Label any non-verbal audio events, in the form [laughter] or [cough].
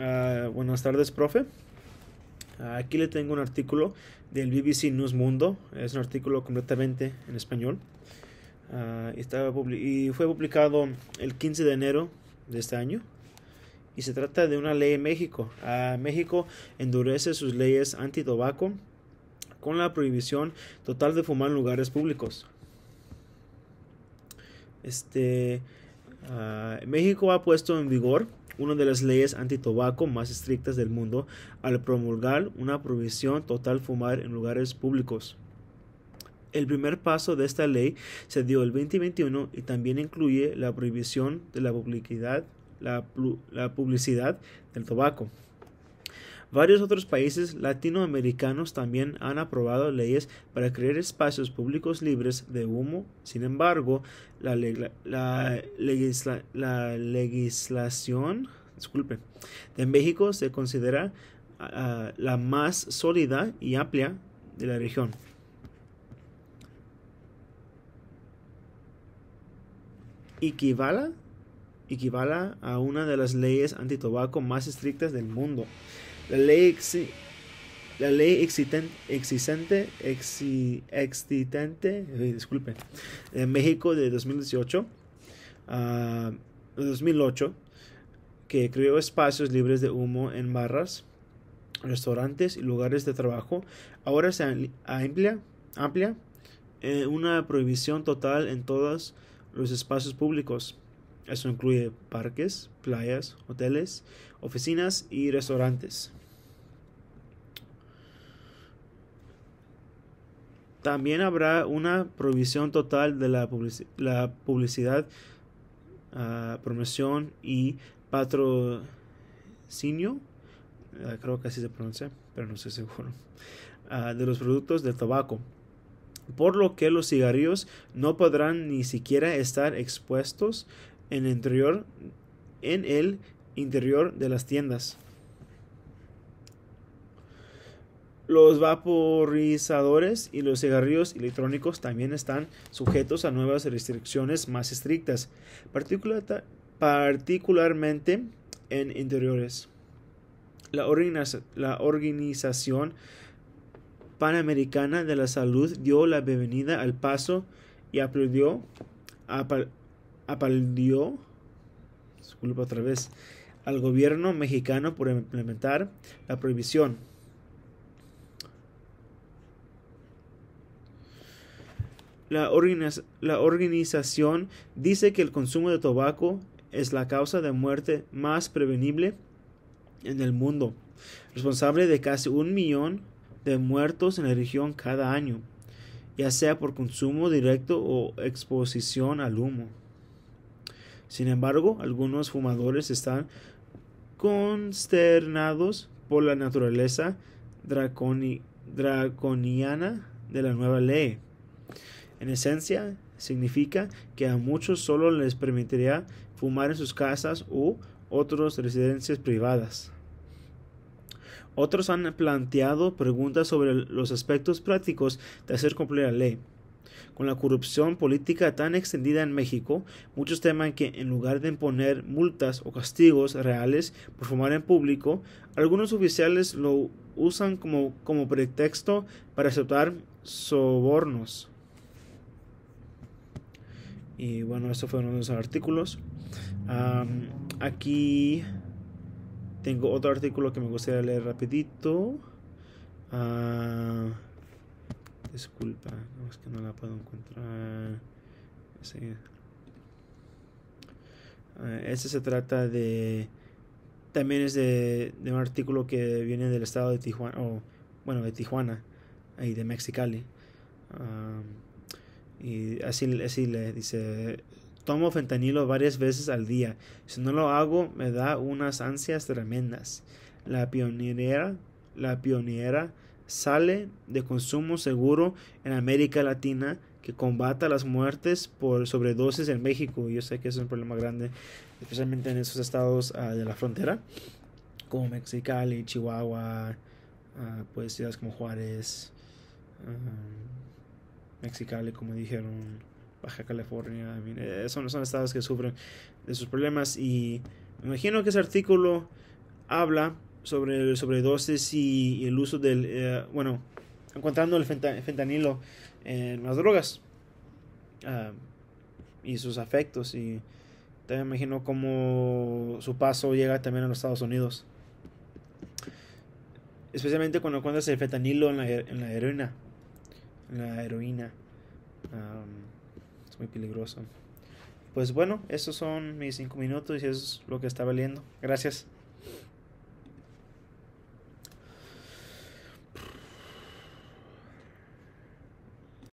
Ah, buenas tardes, profe. aquí le tengo un artículo del BBC News Mundo. Es un artículo completamente en español. Ah, y fue publicado el 15 de enero de este año. Y se trata de una ley en México. Ah, México endurece sus leyes anti-tobaco con la prohibición total de fumar en lugares públicos. Este, México ha puesto en vigor una de las leyes antitobaco más estrictas del mundo al promulgar una prohibición total fumar en lugares públicos. El primer paso de esta ley se dio el 2021 y también incluye la prohibición de la publicidad, la publicidad del tabaco. Varios otros países latinoamericanos también han aprobado leyes para crear espacios públicos libres de humo. Sin embargo, la, legislación disculpe, de México se considera ah, ah, la más sólida y amplia de la región. Equivala, equivala a una de las leyes antitobaco más estrictas del mundo. La ley, la ley existente, existente, existente disculpen, en México de 2018, 2008, que creó espacios libres de humo en barras, restaurantes y lugares de trabajo, ahora se amplia, amplia eh, una prohibición total en todos los espacios públicos. Eso incluye parques, playas, hoteles, oficinas y restaurantes. También habrá una prohibición total de la, publicidad, ah, promoción y patrocinio, ah, creo que así se pronuncia, pero no estoy seguro, [laughs] ah, de los productos del tabaco por lo que los cigarrillos no podrán ni siquiera estar expuestos en el interior, en el interior de las tiendas. Los vaporizadores y los cigarrillos electrónicos también están sujetos a nuevas restricciones más estrictas, particularmente en interiores. La, Organización Panamericana de la Salud dio la bienvenida al paso y aplaudió a, aplaudió disculpa otra vez, al gobierno mexicano por implementar la prohibición. La, la organización dice que el consumo de tabaco es la causa de muerte más prevenible en el mundo, responsable de casi un millón de muertos en la región cada año, ya sea por consumo directo o exposición al humo. Sin embargo, algunos fumadores están consternados por la naturaleza draconiana de la nueva ley. En esencia, significa que a muchos solo les permitiría fumar en sus casas u otras residencias privadas. Otros han planteado preguntas sobre los aspectos prácticos de hacer cumplir la ley. Con la corrupción política tan extendida en México, muchos teman que en lugar de imponer multas o castigos reales por fumar en público, algunos oficiales lo usan como, como pretexto para aceptar sobornos. Y bueno, eso fue uno de los artículos. aquí tengo otro artículo que me gustaría leer rapidito. Ah, Disculpa, es que no la puedo encontrar. Sí. Este se trata de. También es de, de, un artículo que viene del estado de Tijuana, o bueno, de Tijuana y de Mexicali. y así, así le dice: Tomo fentanilo varias veces al día. Si no lo hago, me da unas ansias tremendas. La pionera, la pionera sale de consumo seguro en América Latina que combata las muertes por sobredosis en México. Yo sé que es un problema grande, especialmente en esos estados ah, de la frontera, como Mexicali, Chihuahua, ah, pues ciudades como Juárez, ah, Mexicali, como dijeron, Baja California. Eh, son, son estados que sufren de sus problemas y me imagino que ese artículo habla sobre sobredosis y, el uso del, eh, bueno, encontrando el fentanilo en las drogas ah, y sus afectos. Y también imagino cómo su paso llega también a los Estados Unidos. Especialmente cuando encuentras el fentanilo en la, la heroína. En la heroína. es muy peligroso. Pues bueno, esos son mis cinco minutos y eso es lo que estaba leyendo. Gracias.